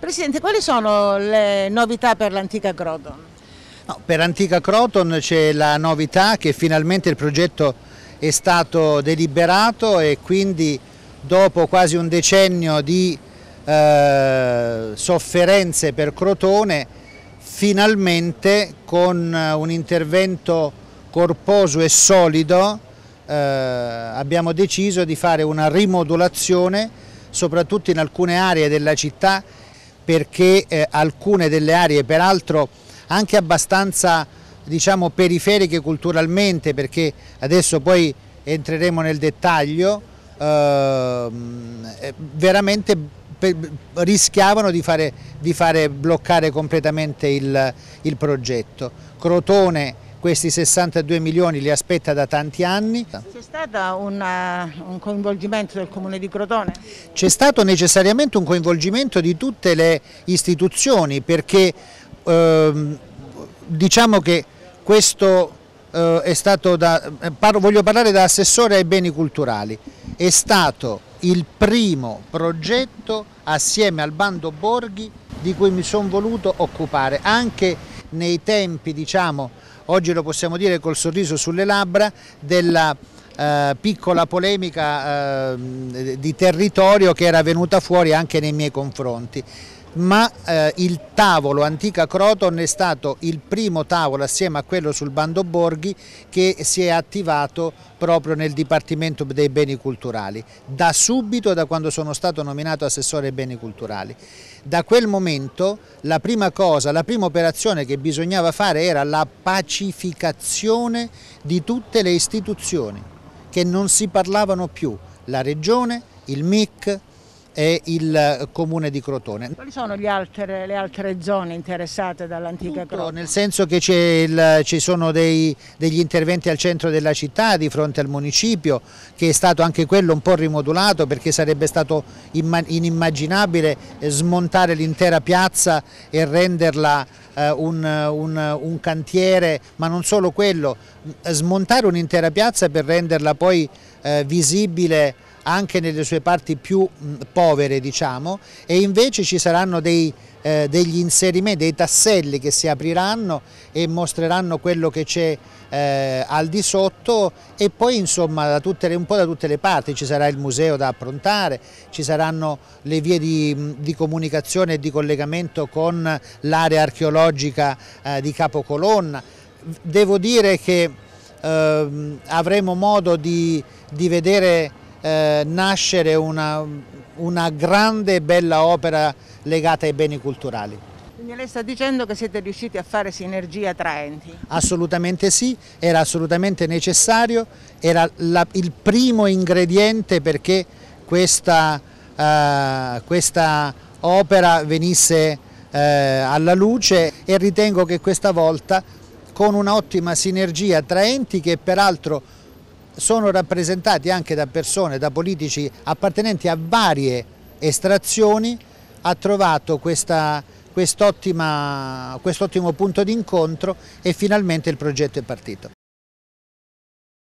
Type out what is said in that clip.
Presidente, quali sono le novità per l'antica Croton? No, per l'antica Croton c'è la novità che finalmente il progetto è stato deliberato e quindi dopo quasi un decennio di eh, sofferenze per Crotone, finalmente con eh, un intervento corposo e solido eh, abbiamo deciso di fare una rimodulazione soprattutto in alcune aree della città perché eh, alcune delle aree, peraltro anche abbastanza diciamo, periferiche culturalmente, perché adesso poi entreremo nel dettaglio, ehm, eh, veramente rischiavano di fare, di fare, bloccare completamente il, il progetto. Crotone questi 62 milioni li aspetta da tanti anni. C'è stato una, un coinvolgimento del Comune di Crotone? C'è stato necessariamente un coinvolgimento di tutte le istituzioni perché ehm, diciamo che questo eh, è stato, da, eh, parlo, voglio parlare da assessore ai beni culturali, è stato il primo progetto assieme al bando Borghi di cui mi sono voluto occupare anche nei tempi diciamo oggi lo possiamo dire col sorriso sulle labbra, della eh, piccola polemica eh, di territorio che era venuta fuori anche nei miei confronti ma eh, il tavolo Antica Croton è stato il primo tavolo assieme a quello sul Bando Borghi che si è attivato proprio nel Dipartimento dei Beni Culturali, da subito da quando sono stato nominato assessore ai beni culturali. Da quel momento la prima cosa, la prima operazione che bisognava fare era la pacificazione di tutte le istituzioni che non si parlavano più, la Regione, il MIC, e il comune di Crotone. Quali sono altre, le altre zone interessate dall'antica Crotone? Nel senso che il, ci sono dei, degli interventi al centro della città di fronte al municipio che è stato anche quello un po' rimodulato perché sarebbe stato inimmaginabile smontare l'intera piazza e renderla eh, un, un, un cantiere, ma non solo quello, smontare un'intera piazza per renderla poi eh, visibile anche nelle sue parti più mh, povere diciamo e invece ci saranno dei, eh, degli inserimenti, dei tasselli che si apriranno e mostreranno quello che c'è eh, al di sotto e poi insomma le, un po' da tutte le parti ci sarà il museo da approntare, ci saranno le vie di, di comunicazione e di collegamento con l'area archeologica eh, di Capocolonna. Devo dire che ehm, avremo modo di, di vedere eh, nascere una, una grande e bella opera legata ai beni culturali. Quindi lei sta dicendo che siete riusciti a fare sinergia tra enti? Assolutamente sì, era assolutamente necessario, era la, il primo ingrediente perché questa, eh, questa opera venisse eh, alla luce e ritengo che questa volta con un'ottima sinergia tra enti che peraltro sono rappresentati anche da persone, da politici appartenenti a varie estrazioni, ha trovato quest'ottimo quest punto di incontro e finalmente il progetto è partito.